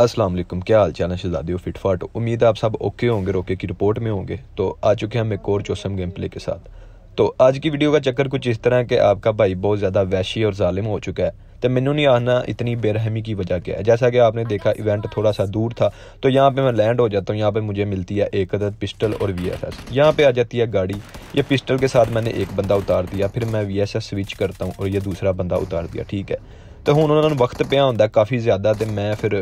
अस्सलाम वालेकुम क्या हाल चाल है शहजादी और फिटफाट उम्मीद है आप सब ओके होंगे रोके की रिपोर्ट में होंगे तो आ चुके हैं हम एक और चौसम गेम प्ले के साथ तो आज की वीडियो का चक्कर कुछ इस तरह है कि आपका भाई बहुत ज़्यादा वैशी और ालिम हो चुका है तो मैनू नहीं आना इतनी बेरहमी की वजह क्या है जैसा कि आपने देखा इवेंट थोड़ा सा दूर था तो यहाँ पर मैं लैंड हो जाता हूँ यहाँ पर मुझे मिलती है एक अदद पिस्टल और वी एस एस यहाँ पर आ जाती है गाड़ी ये पिस्टल के साथ मैंने एक बंदा उतार दिया फिर मैं वी एस एस स्विच करता हूँ और ये दूसरा बंदा उतार दिया ठीक है तो हूँ उन्होंने वक्त पिया हों काफ़ी ज़्यादा तो मैं फिर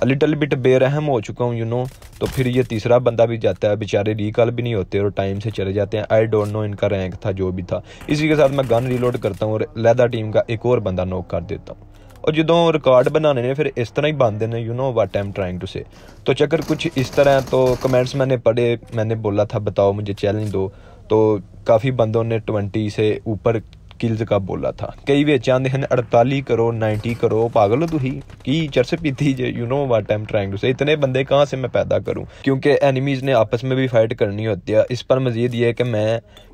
ਫਿਰ लिटल बिट बेरहम हो चुका हूँ यू नो तो फिर ये तीसरा बंदा भी जाता है बेचारे रिकॉल भी नहीं होते और टाइम से चले जाते हैं आई डोंट नो इनका रैंक था जो भी था इसी के साथ मैं गन रीलोड करता हूँ और लैदा टीम का एक और बंदा नोक कर देता हूँ और जो रिकॉर्ड बनाने ने फिर इस तरह ही बनते हैं you know what I am trying to say तो चक्कर कुछ इस तरह है तो कमेंट्स मैंने पढ़े मैंने बोला था बताओ मुझे चैलेंज दो तो काफ़ी बंदों ने ट्वेंटी से ऊपर ਸਕਿੱਲਸ ਕਾਬੋਲਾ ਥਾ ਕਈ ਵਿੱਚ ਆਂਦੇ ਹਨ 48 ਕਰੋ 90 ਕਰੋ ਪਾਗਲ ਹੋ ਤੁਸੀਂ ਕੀ ਚਰਸ ਪੀਤੀ ਜੇ you know what I am trying to say इतने बंदे कहाँ से मैं पैदा करूँ क्योंकि एनिमीज़ ने आपस में भी फाइट करनी होती है इस पर मजीद ये कि मैं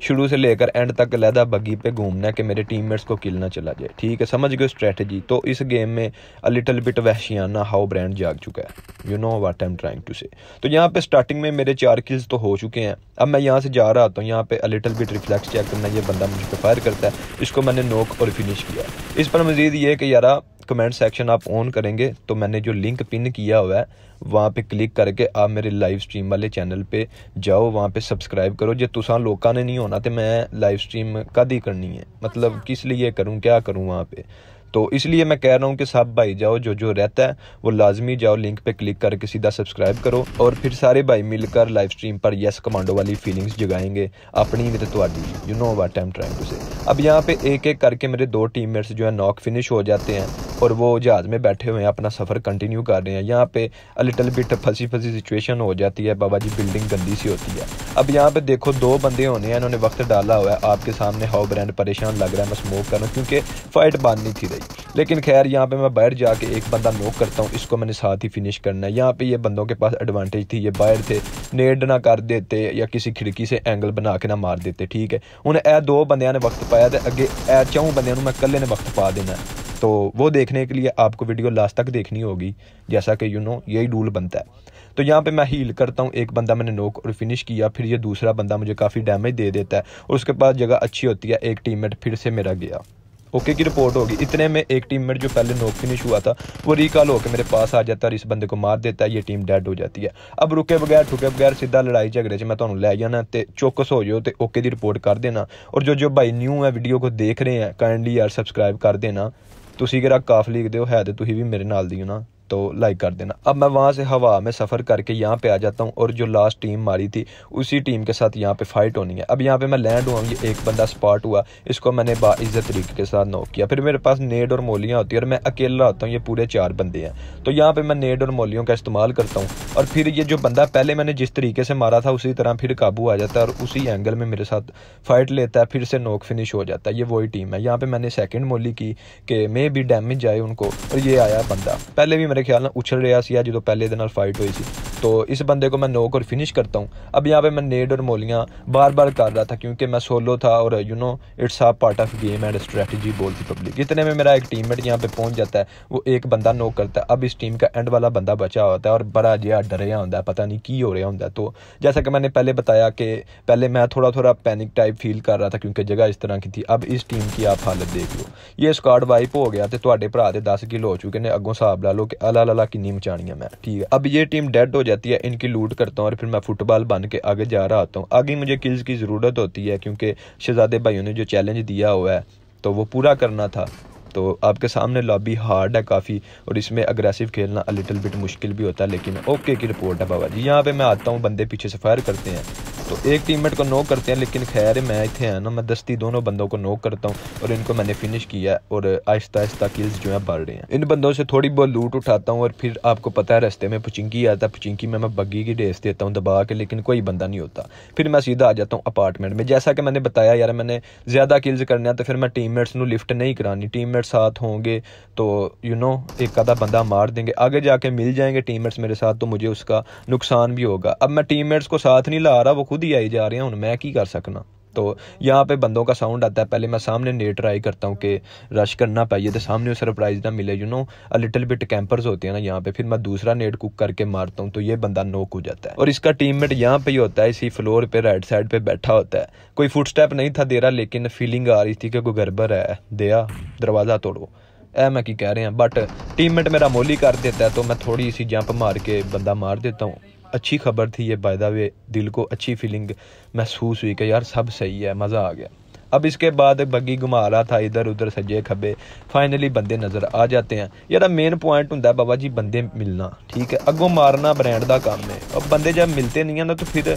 शुरू से लेकर एंड तक लहदा बगी पे घूमना है कि मेरे मेट्स को किलना चला जाए ठीक है समझ गए स्ट्रैटेजी तो इस गेम में अ लिटल बिट वैशियाना हाउ ब्रांड जाग चुका है you know what I am trying to say तो यहाँ पर स्टार्टिंग में मेरे चार किल्स तो हो चुके हैं अब मैं यहाँ से जा रहा था हूँ यहाँ पे लिटल बिट रिफ्लेक्स चेक करना ये बंदा मुझ पर फायर करता है इसको मैंने नोक और फिनिश किया इस पर मज़ीद ये कि यारा कमेंट सेक्शन आप ऑन करेंगे तो मैंने जो लिंक पिन किया हुआ है वहाँ पे क्लिक करके आप मेरे लाइव स्ट्रीम वाले चैनल पे जाओ वहाँ पे सब्सक्राइब करो जो तुसा लोगों ने नहीं होना तो मैं लाइव स्ट्रीम कद ही करनी है मतलब अच्छा। किस लिए करूँ क्या करूँ वहाँ पे तो इसलिए मैं कह रहा हूँ कि सब भाई जाओ जो जो रहता है वो लाजमी जाओ लिंक पे क्लिक करके सीधा सब्सक्राइब करो और फिर सारे भाई मिलकर लाइव स्ट्रीम पर यस कमांडो वाली फीलिंग्स जगाएंगे अपनी भी तो you know what time trying to say अब यहाँ पे एक एक करके मेरे दो टीम जो है नॉक फिनिश हो जाते हैं और वो जहाज़ में बैठे हुए हैं अपना सफ़र कंटिन्यू कर रहे हैं यहाँ पे लिटल बिट फंसी फंसी सिचुएशन हो जाती है बाबा जी बिल्डिंग गंदी सी होती है अब यहाँ पे देखो दो बंदे होने हैं इन्होंने वक्त डाला हुआ है आपके सामने हाउ ब्रांड परेशान लग रहा है मैं स्मोक कर रहा क्योंकि फ़ाइट बांधनी थी रही लेकिन खैर यहाँ पर मैं बाहर जाके एक बंदा नोक करता हूँ इसको मैंने साथ ही फिनिश करना है यहाँ पर ये बंदों के पास एडवांटेज थी ये बाहर थे नेड ना कर देते या किसी खिड़की से एंगल बना के ना मार देते ठीक है हूँ ए दो बंद ने वक्त पाया तो अगे ए चौं बंद मैं कल ने वक्त पा देना है तो वो देखने के लिए आपको वीडियो लास्ट तक देखनी होगी जैसा कि यू नो यही रूल बनता है तो यहाँ पे मैं हील करता हूँ एक बंदा मैंने नोक और फिनिश किया फिर ये दूसरा बंदा मुझे काफ़ी डैमेज दे देता है और उसके बाद जगह अच्छी होती है एक टीममेट फिर से मेरा गया ओके की रिपोर्ट होगी इतने में एक टीम मेट जो पहले नोक फिनिश हुआ था वो रिकॉल होकर मेरे पास आ जाता है और इस बंदे को मार देता है ये टीम डेड हो जाती है अब रुके बगैर ठुके बगैर सीधा लड़ाई झगड़े से मैं तुम्हें लै जाना तो चौकस हो जाओ तो ओके की रिपोर्ट कर देना और जो जो भाई न्यू है वीडियो को देख रहे हैं काइंडली यार सब्सक्राइब कर देना ਤੁਸੀਂ ਕਿਹੜਾ ਕਾਫ ਲਿਖਦੇ ਹੋ ਹੈ ਤੇ ਤੁਸੀਂ ਵੀ ਮੇਰੇ ਨਾਲ ਦੀ ਹੋ ਨਾ तो लाइक कर देना अब मैं वहाँ से हवा में सफ़र करके यहाँ पे आ जाता हूँ और जो लास्ट टीम मारी थी उसी टीम के साथ यहाँ पे फाइट होनी है अब यहाँ पे मैं लैंड हुआ ये एक बंदा स्पॉट हुआ इसको मैंने बाज्जत तरीके के साथ नोक किया फिर मेरे पास नेड और मोलियाँ होती है और मैं अकेला होता हूँ ये पूरे चार बंदे हैं तो यहाँ पर मैं नेड और मोलियों का इस्तेमाल करता हूँ और फिर ये जो बंदा पहले मैंने जिस तरीके से मारा था उसी तरह फिर काबू आ जाता है और उसी एंगल में मेरे साथ फाइट लेता है फिर से नोक फिनिश हो जाता है ये वही टीम है यहाँ पर मैंने सेकेंड मोली की कि मे भी डैमेज आए उनको और ये आया बंदा पहले भी मेरे मेरे ख्याल ना उछल रहा है जो पहले दिन फाइट हुई थी तो इस बंदे को मैं नोक और फिनिश करता हूँ अब यहाँ पे मैं नेड और मोलियाँ बार बार कर रहा था क्योंकि मैं सोलो था और you know it's a part of game and strategy बोलती पब्लिक इतने में मेरा एक टीम मेट यहाँ पे पहुँच जाता है वो एक बंदा नोक करता है अब इस टीम का एंड वाला बंदा बचा होता है और बड़ा जि डर रहा होता है पता नहीं की हो रहा होता है तो जैसा कि मैंने पहले बताया कि पहले मैं थोड़ा थोड़ा पैनिक टाइप फील कर रहा था क्योंकि जगह इस तरह की थी अब इस टीम की आप हालत देख लो ये स्कॉड वाइप हो गया तो भरा के दस किलो हो चुके हैं अगों हिसाब ला लो कि अला अला की नीम चाणियाँ मैं ठीक है अब ये टीम डेड हो जाती है इनकी लूट करता हूँ और फिर मैं फुटबॉल बन के आगे जा रहा होता हूँ आगे मुझे किल्स की ज़रूरत होती है क्योंकि शहजादे भाइयों ने जो चैलेंज दिया हुआ है तो वो पूरा करना था तो आपके सामने लॉबी हार्ड है काफ़ी और इसमें अग्रेसिव खेलना लिटिल बिट मुश्किल भी होता है लेकिन ओके की रिपोर्ट है बाबा जी यहाँ पे मैं आता हूँ बंदे पीछे से फायर करते हैं तो एक टीममेट को नोक करते हैं लेकिन खैर मैं इतने आया ना मैं दस्ती दोनों बंदों को नोक करता हूँ और इनको मैंने फिनिश किया और आहिस्ता आहिस्ता किल्स जो है बढ़ रहे हैं इन बंदों से थोड़ी बहुत लूट उठाता हूँ और फिर आपको पता है रस्ते में पुचिंकी आता है पुचिंकी में मैं बग्गी की डेस देता हूँ दबा के लेकिन कोई बंदा नहीं होता फिर मैं सीधा आ जाता हूँ अपार्टमेंट में जैसा कि मैंने बताया यार मैंने ज़्यादा किल्स करने हैं तो फिर मैं टीम मेट्स लिफ्ट नहीं करानी टीम मेट्स साथ होंगे तो यू नो एक आधा बंदा मार देंगे आगे जाके मिल जाएंगे टीम मेट्स मेरे साथ तो मुझे उसका नुकसान भी होगा अब मैं टीम मेट्स को साथ नहीं ला रहा वो खुद खुद ही आई जा रहे हैं हूँ मैं की कर सकना तो यहाँ पे बंदों का साउंड आता है पहले मैं सामने नेट ट्राई करता हूँ कि रश करना पाइए तो सामने सरप्राइज ना मिले you know a little bit campers होते हैं ना यहाँ पे फिर मैं दूसरा नेट कुक करके मारता हूँ तो ये बंदा नोक हो जाता है और इसका टीममेट यहाँ पे ही होता है इसी फ्लोर पे राइट साइड पे बैठा होता है कोई फुट स्टेप नहीं था दे रहा लेकिन फीलिंग आ रही थी कि कोई गड़बड़ है दया दरवाज़ा तोड़ो ऐ मैं की कह रहे हैं बट टीममेट मेरा मोली कर देता है तो मैं थोड़ी सी जंप मार के बंदा मार देता हूँ अच्छी खबर थी ये बायदा वे दिल को अच्छी फीलिंग महसूस हुई कि यार सब सही है मज़ा आ गया अब इसके बाद बग्गी घुमा रहा था इधर उधर सजे खबे फाइनली बंदे नज़र आ जाते हैं यार मेन पॉइंट होंगे बाबा जी बंदे मिलना ठीक है अगों मारना ब्रांड का काम है और बंदे जब मिलते नहीं हैं ना तो फिर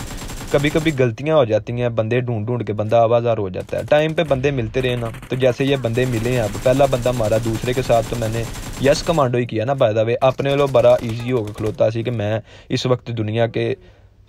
कभी कभी गलतियाँ हो जाती हैं बंदे ढूंढ ढूंढ के बंदा आवाज़ार हो जाता है टाइम पे बंदे मिलते रहे ना तो जैसे ये बंदे मिले हैं अब पहला बंदा मारा दूसरे के साथ तो मैंने यस कमांडो ही किया ना बाय द वे अपने वालों बड़ा ईजी होकर खलोता सी कि मैं इस वक्त दुनिया के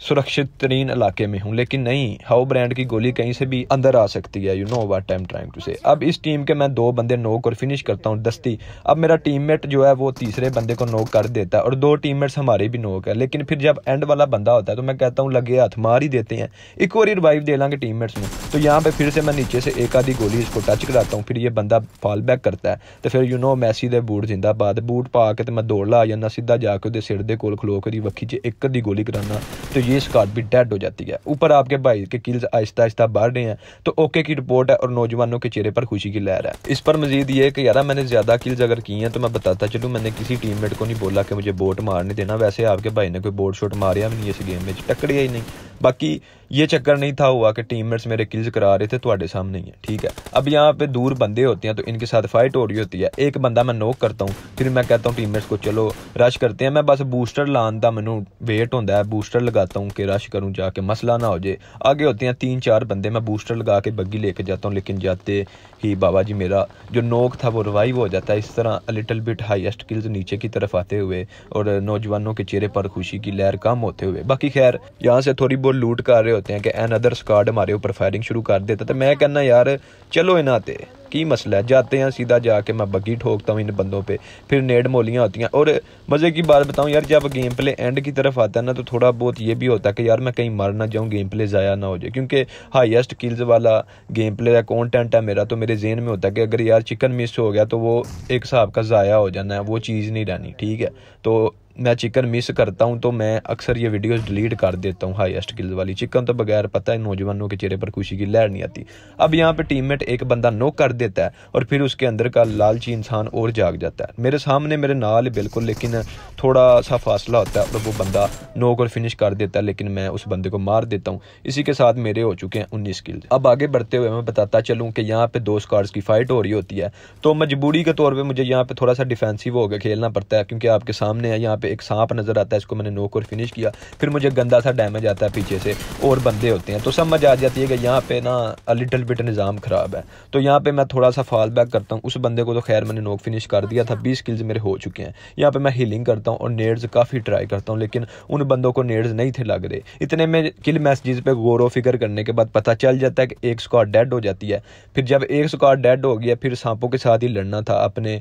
सुरक्षित तरीन इलाके में हूँ लेकिन नहीं हाउ ब्रांड की गोली कहीं से भी अंदर आ सकती है you know what time trying to say अब इस टीम के मैं दो बंदे नोक और फिनिश करता हूँ दस्ती अब मेरा टीममेट जो है वो तीसरे बंदे को नोक कर देता है और दो टीममेट्स हमारे भी नोक है लेकिन फिर जब एंड वाला बंदा होता है तो मैं कहता हूँ लगे हाथ मार ही देते हैं एक और रिवाइव दे लांगे टीम मेट्स में तो यहाँ पर फिर से मैं नीचे से एक आधी गोली इसको टच कराता हूँ फिर ये बंदा फॉल बैक करता है तो फिर यू नो मैसी के बूट जिंदाबाद बूट पा के तो मैं दौड़ ला जाना सीधा जाके सिर के कोल खलो के वक्खी च एक अद्धी गोली कराना तो ये शिकार भी डेड हो जाती है ऊपर आपके भाई के किल्स आहिस्ता आहिस्ता बढ़ रहे हैं तो ओके की रिपोर्ट है और नौजवानों के चेहरे पर खुशी की लहर है इस पर मजीद ये कि यार मैंने ज़्यादा किल्स अगर की हैं तो मैं बताता चलूँ मैंने किसी टीममेट को नहीं बोला कि मुझे बोट मारने देना वैसे आपके भाई ने कोई बोट शोट मारिया भी नहीं इस गेम में टकड़िया ही नहीं बाकी ये चक्कर नहीं था हुआ कि टीममेट्स मेरे किल्स करा रहे थे तुम्हारे सामने ही है ठीक है अब यहाँ पे दूर बंदे होते हैं तो इनके साथ फाइट हो रही होती है एक बंदा मैं नोक करता हूँ फिर मैं कहता हूँ टीममेट्स को चलो रश करते हैं मैं बस बूस्टर लाने का मैं वेट हों बूस्टर लगाता हूँ कि रश करूँ जाके मसला ना हो जाए आगे होते हैं तीन चार बंदे मैं बूस्टर लगा के बग्गी लेके जाता हूँ लेकिन जाते ही बाबा जी मेरा जो नोक था वो रिवाइव हो जाता है इस तरह लिटल बिट हाइस्ट किल्स नीचे की तरफ आते हुए और नौजवानों के चेहरे पर खुशी की लहर कम होते हुए बाकी खैर यहाँ से थोड़ी बहुत लूट कर रहे होते हैं कि एन अदर स्कॉड हमारे ऊपर फायरिंग शुरू कर देता तो मैं अच्छा। कहना यार चलो इन्हें आते की मसला है जाते हैं सीधा जाके मैं बगी ठोकता हूँ इन बंदों पे फिर नेड मोलियाँ होती हैं और मज़े की बात बताऊँ यार जब गेम प्ले एंड की तरफ आता है ना तो थोड़ा बहुत ये भी होता है कि यार मैं कहीं मर ना जाऊँ गेम प्ले ज़ाया ना हो जाए क्योंकि हाईएस्ट किल्स वाला गेम प्ले का कॉन्टेंट है मेरा तो मेरे जेन में होता है कि अगर यार चिकन मिस हो गया तो वो एक हिसाब का ज़ाया हो जाना है वो चीज़ नहीं रहनी ठीक है तो मैं चिकन मिस करता हूँ तो मैं अक्सर ये वीडियोस डिलीट कर देता हूँ हाईएस्ट गिल्स वाली चिकन तो बगैर पता है नौजवानों के चेहरे पर खुशी की लहर नहीं आती अब यहाँ पे टीममेट एक बंदा नो कर देता है और फिर उसके अंदर का लालची इंसान और जाग जाता है मेरे सामने मेरे नाल बिल्कुल लेकिन थोड़ा सा फासला होता है और वो बंदा नो और फिनिश कर देता है लेकिन मैं उस बंदे को मार देता हूँ इसी के साथ मेरे हो चुके हैं उन्नीस किल अब आगे बढ़ते हुए मैं बताता चलूँ कि यहाँ पर दो स्कॉर्स की फाइट हो रही होती है तो मजबूरी के तौर पर मुझे यहाँ पर थोड़ा सा डिफेंसिव होकर खेलना पड़ता है क्योंकि आपके सामने है यहाँ पे एक सांप नज़र आता है इसको मैंने नोक और फिनिश किया फिर मुझे गंदा सा डैमेज आता है पीछे से और बंदे होते हैं तो समझ आ जाती है कि यहाँ पे ना लिटल बिट निज़ाम ख़राब है तो यहाँ पे मैं थोड़ा सा फॉल बैक करता हूँ उस बंदे को तो खैर मैंने नोक फिनिश कर दिया था बीस किल्स मेरे हो चुके हैं यहाँ पर मैं हीलिंग करता हूँ और नेड्स काफ़ी ट्राई करता हूँ लेकिन उन बंदों को नेड्स नहीं थे लग रहे इतने में किल मैसेज पर गौर व फिक्र करने के बाद पता चल जाता है कि एक स्कॉट डेड हो जाती है फिर जब एक स्कॉट डेड हो गया फिर सांपों के साथ ही लड़ना था अपने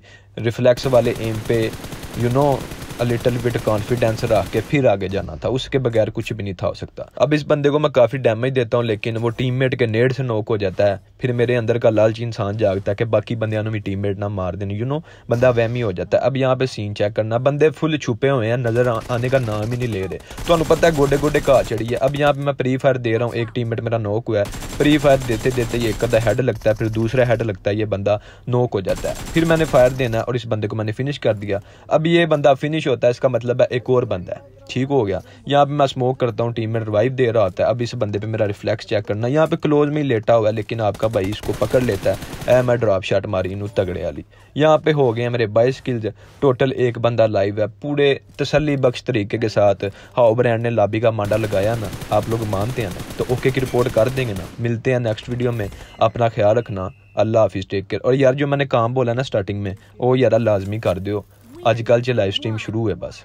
रिफ्लेक्स वाले एम पे you you know know, little bit confidence रख के फिर आगे जाना था उसके बगैर कुछ भी नहीं था हो सकता अब इस बंदे को मैं काफी डैमेज देता हूँ लेकिन वो टीममेट के नेड से नोक हो जाता है फिर मेरे अंदर का लालची इंसान जागता है कि बाकी बंद भी टीम मेट ना मार देने यू नो बंदा वहमी हो जाता है अब यहाँ पे सीन चेक करना बंदे फुल छुपे हुए हैं नज़र आने का नाम ही नहीं ले रहे तो पता है गोडे गोडे घा चढ़ी है अब यहाँ पे मैं प्री फायर दे रहा हूँ एक टीम मेट मेरा नोक हुआ है प्री फायर देते देते ये एक अद्धा हेड लगता है फिर दूसरा हेड लगता है ये बंदा नोक हो जाता है फिर मैंने फायर देना और इस बंदे को मैंने फिनिश कर दिया अब ये बंदा फिनिश होता है इसका मतलब है एक और बंदा है ठीक हो गया यहाँ पे मैं स्मोक करता हूँ टीम में रिवाइव दे रहा होता है अब इस बंदे पे मेरा रिफ्लेक्स चेक करना यहाँ पे क्लोज में ही लेटा हुआ है लेकिन आपका भाई इसको पकड़ लेता है ए मैं ड्रॉप शॉट मारी इनू तगड़े वाली यहाँ पे हो गए मेरे बाईस किल्स टोटल एक बंदा लाइव है पूरे तसली बख्श तरीके के साथ हाओ ब्रांड ने लाबी का मांडा लगाया ना आप लोग मानते हैं ना तो ओके की रिपोर्ट कर देंगे ना मिलते हैं नेक्स्ट वीडियो में अपना ख्याल रखना अल्लाह हाफिज़ टेक केयर और यार जो मैंने काम बोला ना स्टार्टिंग में वो यार लाजमी कर दो अजकल जो लाइव स्ट्रीम शुरू है बस